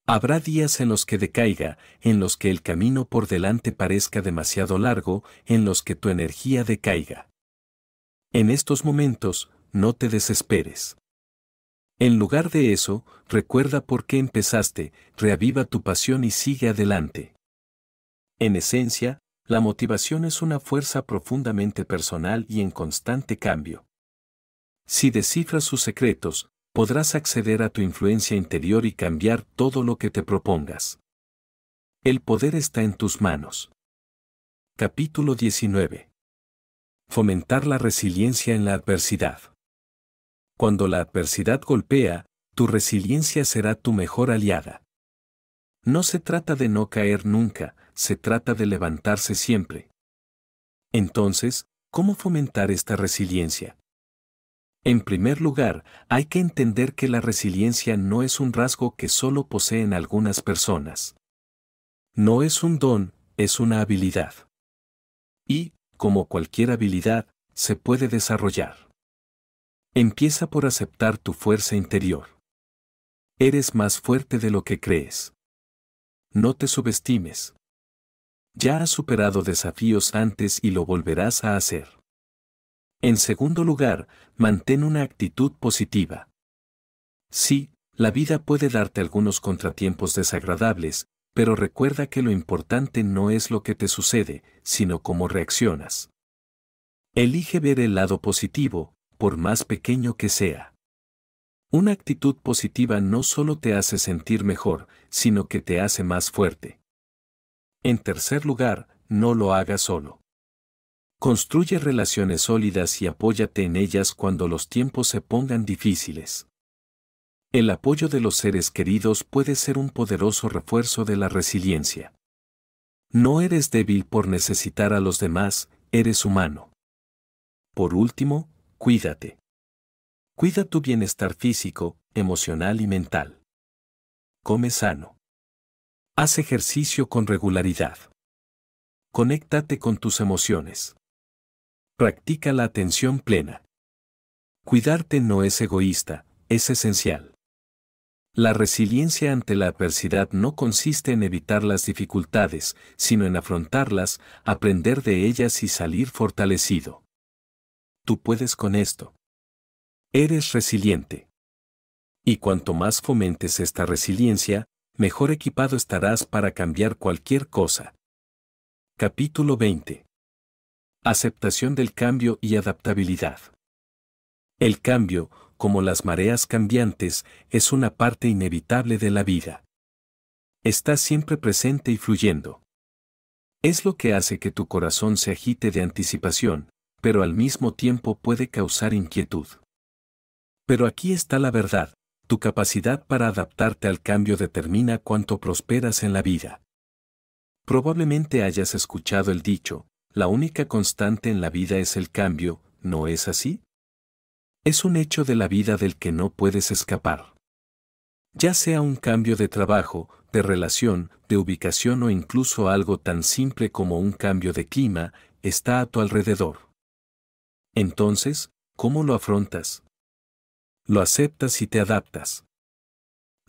[SPEAKER 1] Habrá días en los que decaiga, en los que el camino por delante parezca demasiado largo, en los que tu energía decaiga. En estos momentos, no te desesperes. En lugar de eso, recuerda por qué empezaste, reaviva tu pasión y sigue adelante. En esencia, la motivación es una fuerza profundamente personal y en constante cambio. Si descifras sus secretos, podrás acceder a tu influencia interior y cambiar todo lo que te propongas. El poder está en tus manos. Capítulo 19. Fomentar la resiliencia en la adversidad. Cuando la adversidad golpea, tu resiliencia será tu mejor aliada. No se trata de no caer nunca, se trata de levantarse siempre. Entonces, ¿cómo fomentar esta resiliencia? En primer lugar, hay que entender que la resiliencia no es un rasgo que solo poseen algunas personas. No es un don, es una habilidad. Y, como cualquier habilidad, se puede desarrollar. Empieza por aceptar tu fuerza interior. Eres más fuerte de lo que crees. No te subestimes. Ya has superado desafíos antes y lo volverás a hacer. En segundo lugar, mantén una actitud positiva. Sí, la vida puede darte algunos contratiempos desagradables, pero recuerda que lo importante no es lo que te sucede, sino cómo reaccionas. Elige ver el lado positivo, por más pequeño que sea. Una actitud positiva no solo te hace sentir mejor, sino que te hace más fuerte. En tercer lugar, no lo hagas solo. Construye relaciones sólidas y apóyate en ellas cuando los tiempos se pongan difíciles. El apoyo de los seres queridos puede ser un poderoso refuerzo de la resiliencia. No eres débil por necesitar a los demás, eres humano. Por último, cuídate. Cuida tu bienestar físico, emocional y mental. Come sano. Haz ejercicio con regularidad. Conéctate con tus emociones. Practica la atención plena. Cuidarte no es egoísta, es esencial. La resiliencia ante la adversidad no consiste en evitar las dificultades, sino en afrontarlas, aprender de ellas y salir fortalecido. Tú puedes con esto. Eres resiliente. Y cuanto más fomentes esta resiliencia, mejor equipado estarás para cambiar cualquier cosa. Capítulo 20. Aceptación del cambio y adaptabilidad. El cambio, como las mareas cambiantes, es una parte inevitable de la vida. Está siempre presente y fluyendo. Es lo que hace que tu corazón se agite de anticipación, pero al mismo tiempo puede causar inquietud. Pero aquí está la verdad, tu capacidad para adaptarte al cambio determina cuánto prosperas en la vida. Probablemente hayas escuchado el dicho, la única constante en la vida es el cambio, ¿no es así? es un hecho de la vida del que no puedes escapar. Ya sea un cambio de trabajo, de relación, de ubicación o incluso algo tan simple como un cambio de clima, está a tu alrededor. Entonces, ¿cómo lo afrontas? Lo aceptas y te adaptas.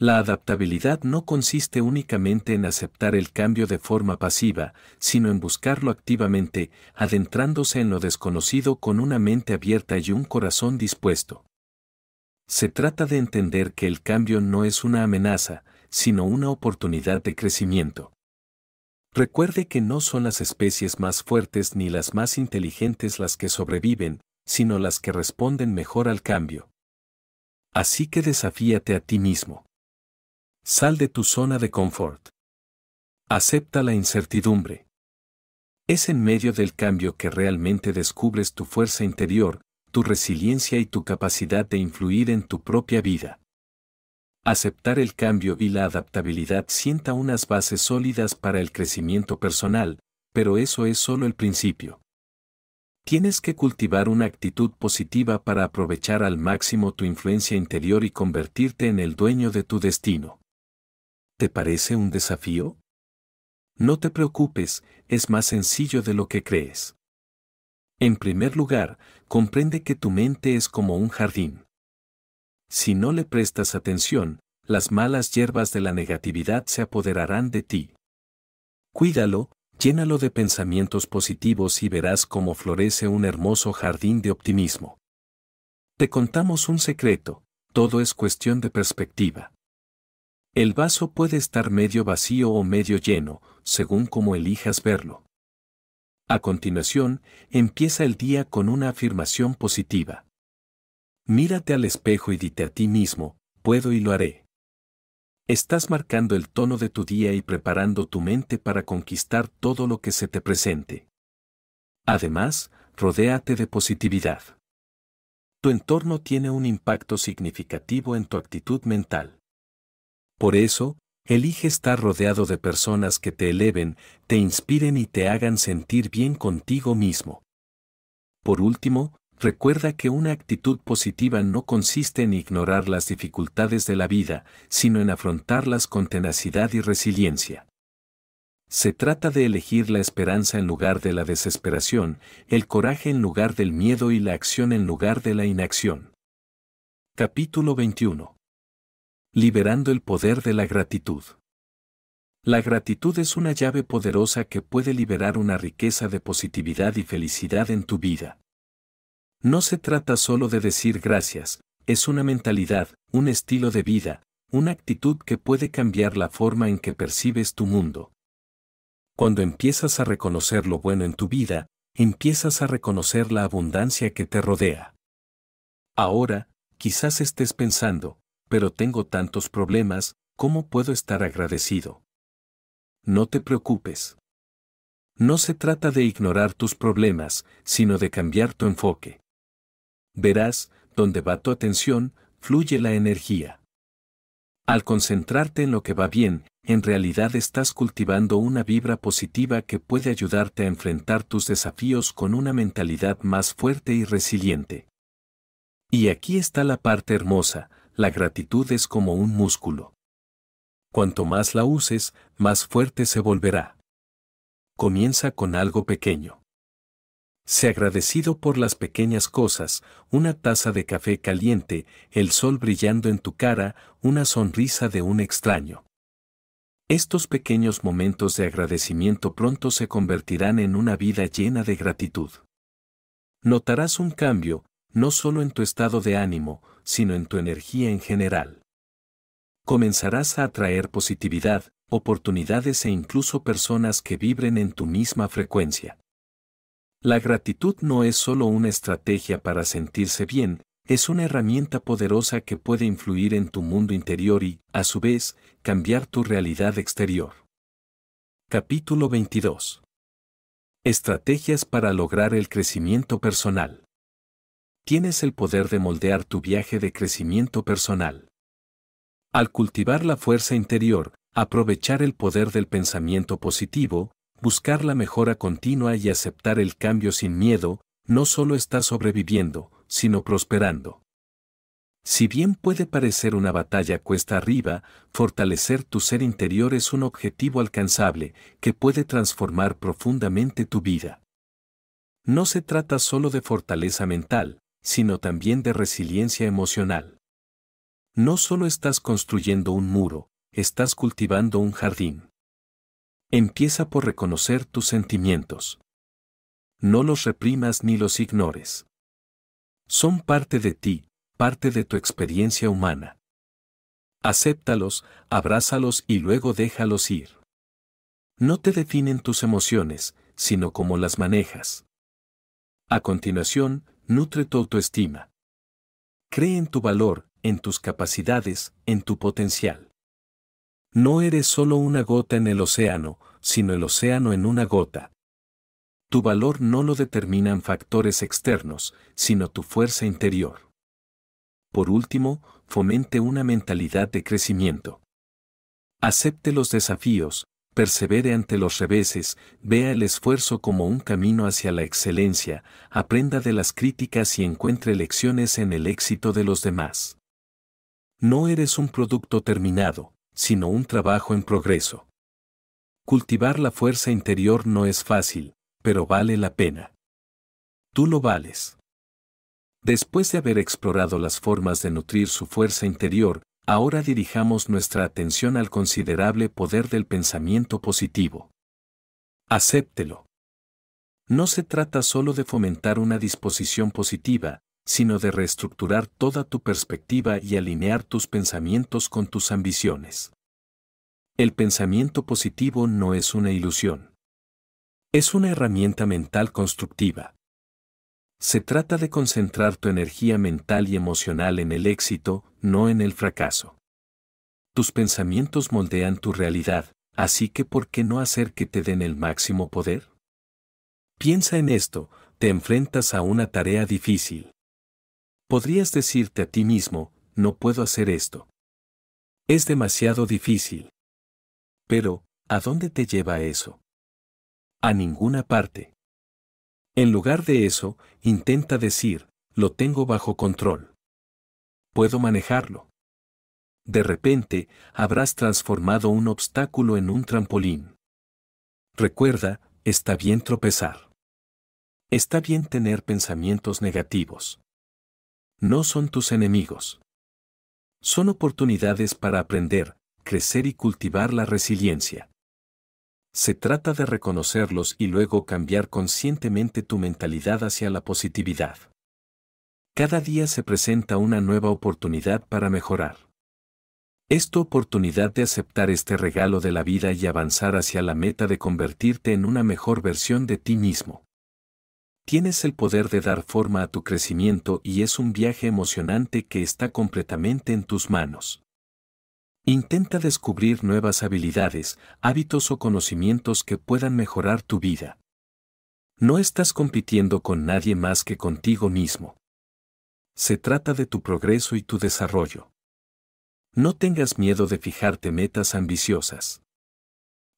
[SPEAKER 1] La adaptabilidad no consiste únicamente en aceptar el cambio de forma pasiva, sino en buscarlo activamente, adentrándose en lo desconocido con una mente abierta y un corazón dispuesto. Se trata de entender que el cambio no es una amenaza, sino una oportunidad de crecimiento. Recuerde que no son las especies más fuertes ni las más inteligentes las que sobreviven, sino las que responden mejor al cambio. Así que desafíate a ti mismo. Sal de tu zona de confort. Acepta la incertidumbre. Es en medio del cambio que realmente descubres tu fuerza interior, tu resiliencia y tu capacidad de influir en tu propia vida. Aceptar el cambio y la adaptabilidad sienta unas bases sólidas para el crecimiento personal, pero eso es solo el principio. Tienes que cultivar una actitud positiva para aprovechar al máximo tu influencia interior y convertirte en el dueño de tu destino. ¿Te parece un desafío? No te preocupes, es más sencillo de lo que crees. En primer lugar, comprende que tu mente es como un jardín. Si no le prestas atención, las malas hierbas de la negatividad se apoderarán de ti. Cuídalo, llénalo de pensamientos positivos y verás cómo florece un hermoso jardín de optimismo. Te contamos un secreto, todo es cuestión de perspectiva. El vaso puede estar medio vacío o medio lleno, según como elijas verlo. A continuación, empieza el día con una afirmación positiva. Mírate al espejo y dite a ti mismo, puedo y lo haré. Estás marcando el tono de tu día y preparando tu mente para conquistar todo lo que se te presente. Además, rodéate de positividad. Tu entorno tiene un impacto significativo en tu actitud mental. Por eso, elige estar rodeado de personas que te eleven, te inspiren y te hagan sentir bien contigo mismo. Por último, recuerda que una actitud positiva no consiste en ignorar las dificultades de la vida, sino en afrontarlas con tenacidad y resiliencia. Se trata de elegir la esperanza en lugar de la desesperación, el coraje en lugar del miedo y la acción en lugar de la inacción. Capítulo 21 Liberando el poder de la gratitud. La gratitud es una llave poderosa que puede liberar una riqueza de positividad y felicidad en tu vida. No se trata solo de decir gracias, es una mentalidad, un estilo de vida, una actitud que puede cambiar la forma en que percibes tu mundo. Cuando empiezas a reconocer lo bueno en tu vida, empiezas a reconocer la abundancia que te rodea. Ahora, quizás estés pensando, pero tengo tantos problemas, ¿cómo puedo estar agradecido? No te preocupes. No se trata de ignorar tus problemas, sino de cambiar tu enfoque. Verás, donde va tu atención, fluye la energía. Al concentrarte en lo que va bien, en realidad estás cultivando una vibra positiva que puede ayudarte a enfrentar tus desafíos con una mentalidad más fuerte y resiliente. Y aquí está la parte hermosa, la gratitud es como un músculo. Cuanto más la uses, más fuerte se volverá. Comienza con algo pequeño. Sé agradecido por las pequeñas cosas, una taza de café caliente, el sol brillando en tu cara, una sonrisa de un extraño. Estos pequeños momentos de agradecimiento pronto se convertirán en una vida llena de gratitud. Notarás un cambio, no solo en tu estado de ánimo, sino en tu energía en general. Comenzarás a atraer positividad, oportunidades e incluso personas que vibren en tu misma frecuencia. La gratitud no es solo una estrategia para sentirse bien, es una herramienta poderosa que puede influir en tu mundo interior y, a su vez, cambiar tu realidad exterior. Capítulo 22. Estrategias para lograr el crecimiento personal tienes el poder de moldear tu viaje de crecimiento personal. Al cultivar la fuerza interior, aprovechar el poder del pensamiento positivo, buscar la mejora continua y aceptar el cambio sin miedo, no solo estás sobreviviendo, sino prosperando. Si bien puede parecer una batalla cuesta arriba, fortalecer tu ser interior es un objetivo alcanzable que puede transformar profundamente tu vida. No se trata solo de fortaleza mental, sino también de resiliencia emocional. No solo estás construyendo un muro, estás cultivando un jardín. Empieza por reconocer tus sentimientos. No los reprimas ni los ignores. Son parte de ti, parte de tu experiencia humana. Acéptalos, abrázalos y luego déjalos ir. No te definen tus emociones, sino cómo las manejas. A continuación, Nutre tu autoestima. Cree en tu valor, en tus capacidades, en tu potencial. No eres solo una gota en el océano, sino el océano en una gota. Tu valor no lo determinan factores externos, sino tu fuerza interior. Por último, fomente una mentalidad de crecimiento. Acepte los desafíos, persevere ante los reveses, vea el esfuerzo como un camino hacia la excelencia, aprenda de las críticas y encuentre lecciones en el éxito de los demás. No eres un producto terminado, sino un trabajo en progreso. Cultivar la fuerza interior no es fácil, pero vale la pena. Tú lo vales. Después de haber explorado las formas de nutrir su fuerza interior, Ahora dirijamos nuestra atención al considerable poder del pensamiento positivo. Acéptelo. No se trata solo de fomentar una disposición positiva, sino de reestructurar toda tu perspectiva y alinear tus pensamientos con tus ambiciones. El pensamiento positivo no es una ilusión. Es una herramienta mental constructiva. Se trata de concentrar tu energía mental y emocional en el éxito, no en el fracaso. Tus pensamientos moldean tu realidad, así que ¿por qué no hacer que te den el máximo poder? Piensa en esto, te enfrentas a una tarea difícil. Podrías decirte a ti mismo, no puedo hacer esto. Es demasiado difícil. Pero, ¿a dónde te lleva eso? A ninguna parte. En lugar de eso, intenta decir, lo tengo bajo control. Puedo manejarlo. De repente, habrás transformado un obstáculo en un trampolín. Recuerda, está bien tropezar. Está bien tener pensamientos negativos. No son tus enemigos. Son oportunidades para aprender, crecer y cultivar la resiliencia. Se trata de reconocerlos y luego cambiar conscientemente tu mentalidad hacia la positividad. Cada día se presenta una nueva oportunidad para mejorar. Es tu oportunidad de aceptar este regalo de la vida y avanzar hacia la meta de convertirte en una mejor versión de ti mismo. Tienes el poder de dar forma a tu crecimiento y es un viaje emocionante que está completamente en tus manos. Intenta descubrir nuevas habilidades, hábitos o conocimientos que puedan mejorar tu vida. No estás compitiendo con nadie más que contigo mismo. Se trata de tu progreso y tu desarrollo. No tengas miedo de fijarte metas ambiciosas.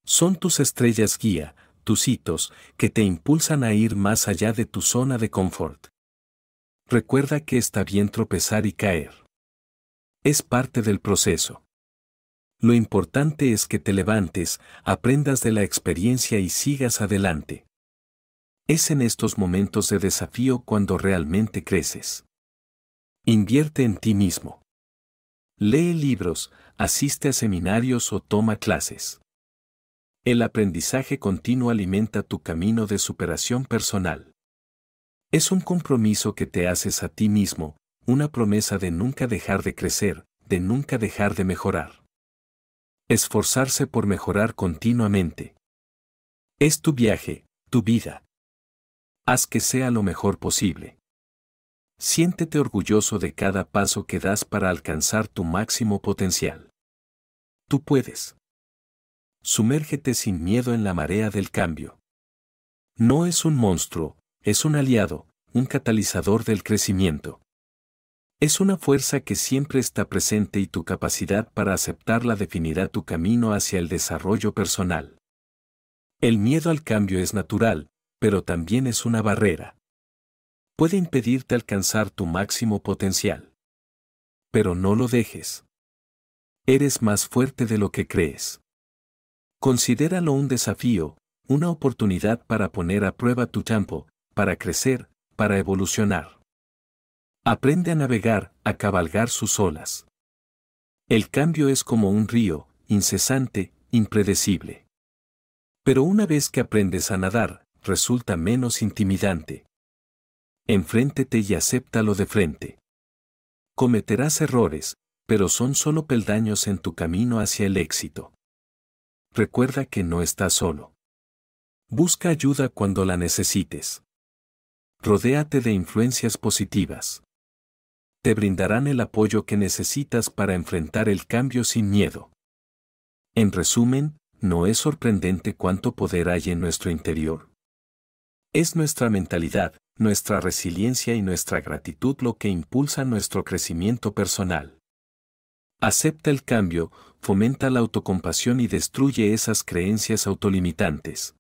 [SPEAKER 1] Son tus estrellas guía, tus hitos, que te impulsan a ir más allá de tu zona de confort. Recuerda que está bien tropezar y caer. Es parte del proceso. Lo importante es que te levantes, aprendas de la experiencia y sigas adelante. Es en estos momentos de desafío cuando realmente creces. Invierte en ti mismo. Lee libros, asiste a seminarios o toma clases. El aprendizaje continuo alimenta tu camino de superación personal. Es un compromiso que te haces a ti mismo, una promesa de nunca dejar de crecer, de nunca dejar de mejorar. Esforzarse por mejorar continuamente. Es tu viaje, tu vida. Haz que sea lo mejor posible. Siéntete orgulloso de cada paso que das para alcanzar tu máximo potencial. Tú puedes. Sumérgete sin miedo en la marea del cambio. No es un monstruo, es un aliado, un catalizador del crecimiento. Es una fuerza que siempre está presente y tu capacidad para aceptarla definirá tu camino hacia el desarrollo personal. El miedo al cambio es natural, pero también es una barrera. Puede impedirte alcanzar tu máximo potencial. Pero no lo dejes. Eres más fuerte de lo que crees. Considéralo un desafío, una oportunidad para poner a prueba tu campo, para crecer, para evolucionar. Aprende a navegar, a cabalgar sus olas. El cambio es como un río, incesante, impredecible. Pero una vez que aprendes a nadar, resulta menos intimidante. Enfréntete y acéptalo de frente. Cometerás errores, pero son solo peldaños en tu camino hacia el éxito. Recuerda que no estás solo. Busca ayuda cuando la necesites. Rodéate de influencias positivas te brindarán el apoyo que necesitas para enfrentar el cambio sin miedo. En resumen, no es sorprendente cuánto poder hay en nuestro interior. Es nuestra mentalidad, nuestra resiliencia y nuestra gratitud lo que impulsa nuestro crecimiento personal. Acepta el cambio, fomenta la autocompasión y destruye esas creencias autolimitantes.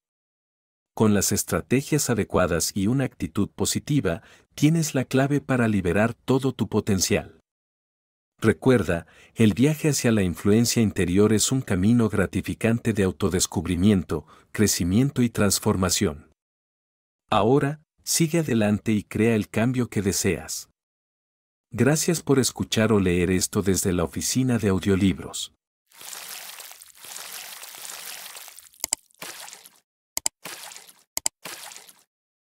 [SPEAKER 1] Con las estrategias adecuadas y una actitud positiva, tienes la clave para liberar todo tu potencial. Recuerda, el viaje hacia la influencia interior es un camino gratificante de autodescubrimiento, crecimiento y transformación. Ahora, sigue adelante y crea el cambio que deseas. Gracias por escuchar o leer esto desde la oficina de audiolibros.